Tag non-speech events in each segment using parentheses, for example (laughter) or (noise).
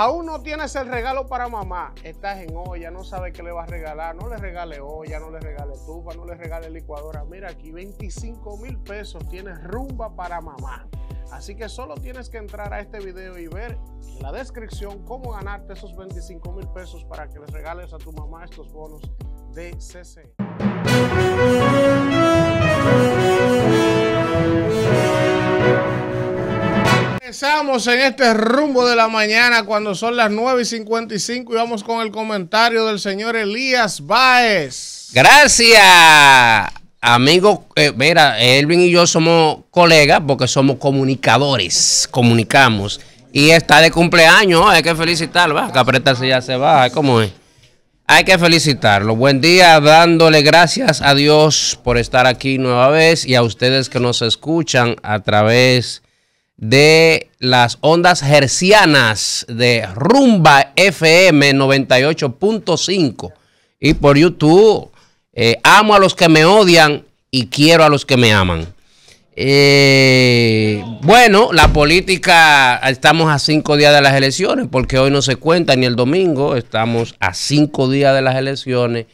Aún no tienes el regalo para mamá, estás en olla, no sabes qué le vas a regalar, no le regale olla, no le regale tuba, no le regale licuadora. Mira, aquí 25 mil pesos tienes rumba para mamá. Así que solo tienes que entrar a este video y ver en la descripción cómo ganarte esos 25 mil pesos para que les regales a tu mamá estos bonos de CC. Empezamos en este rumbo de la mañana cuando son las 9 y 55 y vamos con el comentario del señor Elías Báez. Gracias, amigo. Eh, mira, Elvin y yo somos colegas porque somos comunicadores, comunicamos. Y está de cumpleaños, hay que felicitarlo. Va, Capreta si ya se va, ¿cómo es? Hay que felicitarlo. Buen día, dándole gracias a Dios por estar aquí nueva vez y a ustedes que nos escuchan a través de las ondas hercianas de Rumba FM 98.5 y por YouTube. Eh, amo a los que me odian y quiero a los que me aman. Eh, bueno, la política, estamos a cinco días de las elecciones, porque hoy no se cuenta ni el domingo, estamos a cinco días de las elecciones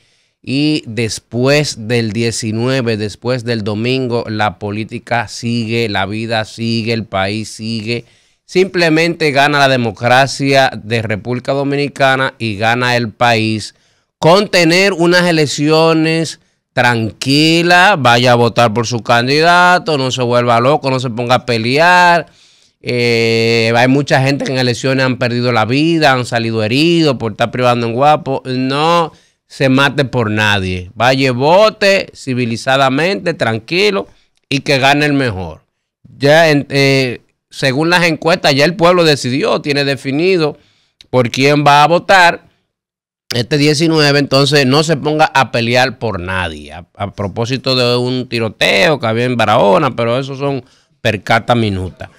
y después del 19, después del domingo, la política sigue, la vida sigue, el país sigue. Simplemente gana la democracia de República Dominicana y gana el país con tener unas elecciones tranquilas, vaya a votar por su candidato, no se vuelva loco, no se ponga a pelear. Eh, hay mucha gente que en elecciones han perdido la vida, han salido heridos por estar privando en guapo. No se mate por nadie. Vaya, vote civilizadamente, tranquilo y que gane el mejor. Ya eh, según las encuestas, ya el pueblo decidió, tiene definido por quién va a votar este 19, entonces no se ponga a pelear por nadie. A, propósito de un tiroteo que había en Barahona, pero eso son percata minuta.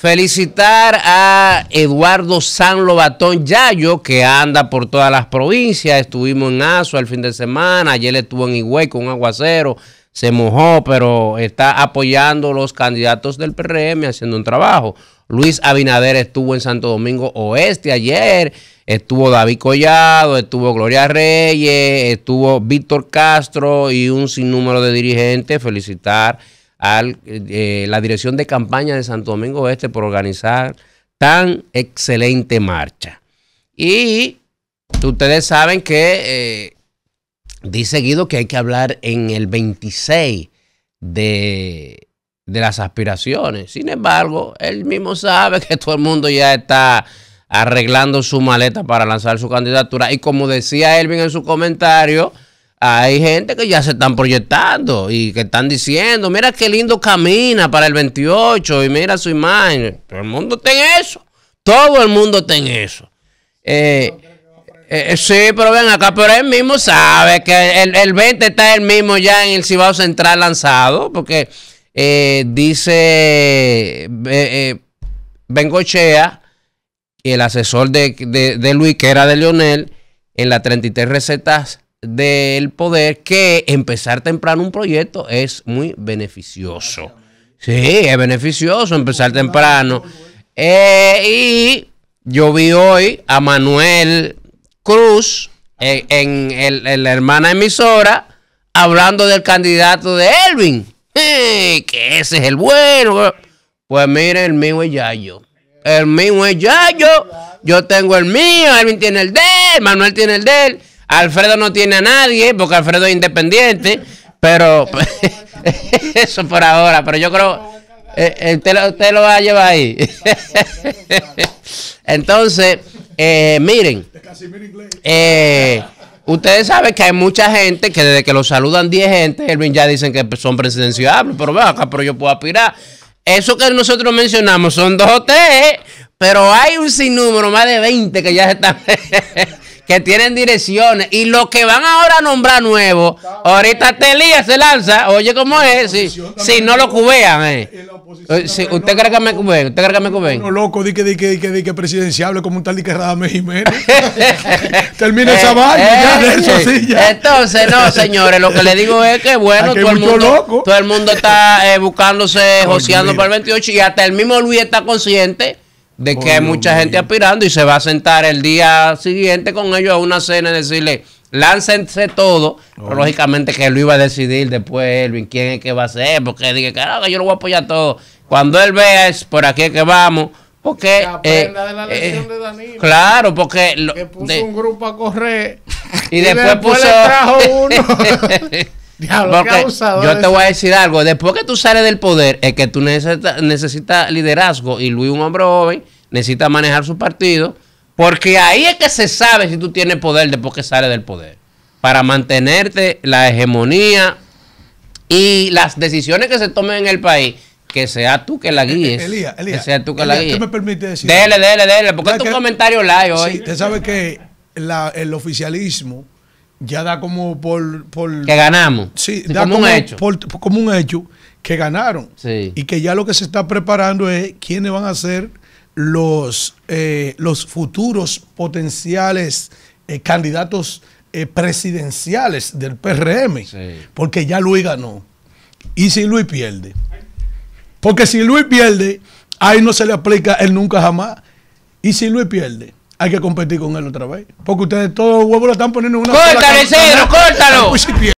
Felicitar a Eduardo San Lobatón Yayo, que anda por todas las provincias. Estuvimos en Aso el fin de semana, ayer estuvo en Higüey con un aguacero, se mojó, pero está apoyando los candidatos del PRM haciendo un trabajo. Luis Abinader estuvo en Santo Domingo Oeste ayer, estuvo David Collado, estuvo Gloria Reyes, estuvo Víctor Castro y un sinnúmero de dirigentes. Felicitar a eh, la dirección de campaña de Santo Domingo Este por organizar tan excelente marcha. Y ustedes saben que eh, di seguido que hay que hablar en el 26 de, de las aspiraciones. Sin embargo, él mismo sabe que todo el mundo ya está arreglando su maleta para lanzar su candidatura. Y como decía Elvin en su comentario, hay gente que ya se están proyectando y que están diciendo, mira qué lindo camina para el 28 y mira su imagen. Todo el mundo está eso. Todo el mundo está en eso. Eh, eh, eh, sí, pero ven acá, pero él mismo sabe que el, 20 está él mismo ya en el Cibao Central lanzado, porque eh, dice Bengochea, el asesor de, Luis, que era de Lionel, en las 33 recetas del poder que empezar temprano un proyecto es muy beneficioso. Sí, es beneficioso empezar temprano. Eh, y yo vi hoy a Manuel Cruz eh, en, la hermana emisora hablando del candidato de Elvin. (laughs) que ese es el bueno. Pues mire, el mío es Yayo. El mío es Yayo. Yo tengo el mío, Elvin tiene el de él, Manuel tiene el de él. Alfredo no tiene a nadie porque Alfredo es independiente, pero (laughs) eso por ahora, pero yo creo... que eh, eh, usted, lo, va a llevar ahí. (laughs) Entonces, eh, miren, ustedes saben que hay mucha gente que desde que lo saludan 10 gente, Elvin ya dicen que son presidenciables, pero acá, pero yo puedo aspirar. Eso que nosotros mencionamos son dos hoteles, pero hay un sinnúmero, más de 20 que ya están... (laughs) que tienen direcciones y los que van ahora a nombrar nuevo, ahorita Telías se lanza, oye cómo es, si, si no lo cubean, eh. eh ¿Usted cree que me cuben? ¿Usted cree que me cuben? No, loco, di que, di que, di que, presidenciable como un tal de que Radamés Jiménez. (laughs) Termina esa eh, vaina, eh, ya eso sí, ya. Entonces, no, (laughs) señores, lo que le digo es que bueno, todo el, mundo, todo el mundo está eh, buscándose, joseando para el 28 y hasta el mismo Luis está consciente de que hay mucha gente aspirando y se va a sentar el día siguiente con ellos a una cena y decirle, láncense todo. lógicamente que lo iba a decidir después Elvin quién es que va a ser, porque dije, carajo, yo lo voy a apoyar todo. Cuando él vea es por aquí que vamos. Porque. Eh, de la eh, de Danilo, claro, porque. que puso un grupo a correr. Y, después, puso. Le trajo uno. (laughs) yo te voy a decir algo. Después que tú sales del poder, es que tú necesitas necesita liderazgo. Y Luis, un hombre necesita manejar su partido. Porque ahí es que se sabe si tú tienes poder después que sales del poder. Para mantenerte la hegemonía y las decisiones que se tomen en el país que sea tú que la eh, guíes. Elías, eh, Elías. Que sea tú que la guíes. ¿Qué me permite decir? Dele, dele, dele, porque es tu comentario live hoy. Sí, usted sabe que el oficialismo ya da como por... que ganamos. Sí, como, un hecho. como un hecho que ganaron. Y que ya lo que se está preparando es quiénes van a ser los, eh, los futuros potenciales eh, candidatos eh, presidenciales del PRM. Porque ya Luis ganó. Y si Luis pierde. Porque si Luis pierde, ahí no se le aplica el nunca jamás. Y si Luis pierde hay que competir con él otra vez. Porque ustedes todos los huevos lo están poniendo en una. ¡Córtale, Cedro! ¡Córtalo! (laughs) Pues